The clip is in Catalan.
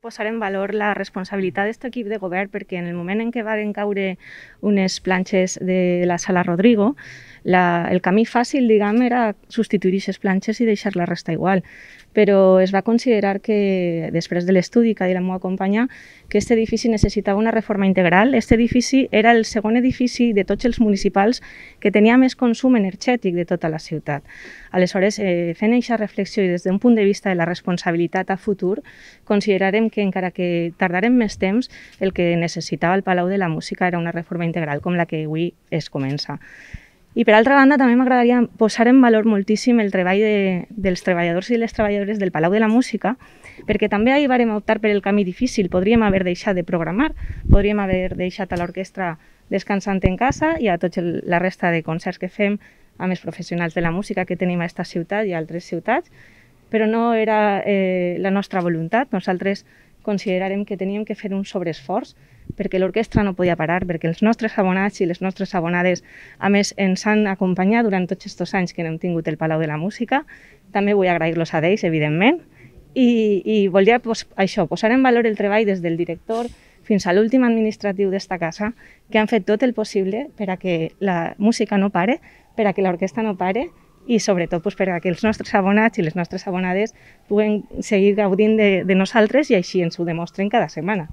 posar en valor la responsabilitat d'aquest equip de govern perquè en el moment en què varen caure unes planxes de la Sala Rodrigo, la, el camí fàcil, diguem, era substituir aquestes planxes i deixar la resta igual, però es va considerar que, després de l'estudi que ha dit la meva companya, que aquest edifici necessitava una reforma integral. Aquest edifici era el segon edifici de tots els municipals que tenia més consum energètic de tota la ciutat. Aleshores, eh, fent aquesta reflexió i des d'un punt de vista de la responsabilitat a futur, considerarem que encara que tardarem més temps, el que necessitava el Palau de la Música era una reforma integral com la que avui es comença. I per altra banda també m'agradaria posar en valor moltíssim el treball de, dels treballadors i les treballadores del Palau de la Música, perquè també ahir vàrem optar per el camí difícil. Podríem haver deixat de programar, podríem haver deixat a l'orquestra descansant en casa i a tots la resta de concerts que fem amb els professionals de la música que tenim a aquesta ciutat i a altres ciutats, però no era eh, la nostra voluntat. Nosaltres considerarem que teníem que fer un sobreesforç perquè l'orquestra no podia parar, perquè els nostres abonats i les nostres abonades, a més, ens han acompanyat durant tots aquests anys que hem tingut el Palau de la Música. També vull agrair-los a ells, evidentment, i, i volia pues, això, posar en valor el treball des del director fins a l'últim administratiu d'esta casa, que han fet tot el possible per a que la música no pare, per a que l'orquestra no pare i sobretot pues, per a que els nostres abonats i les nostres abonades puguen seguir gaudint de, de nosaltres i així ens ho demostren cada setmana.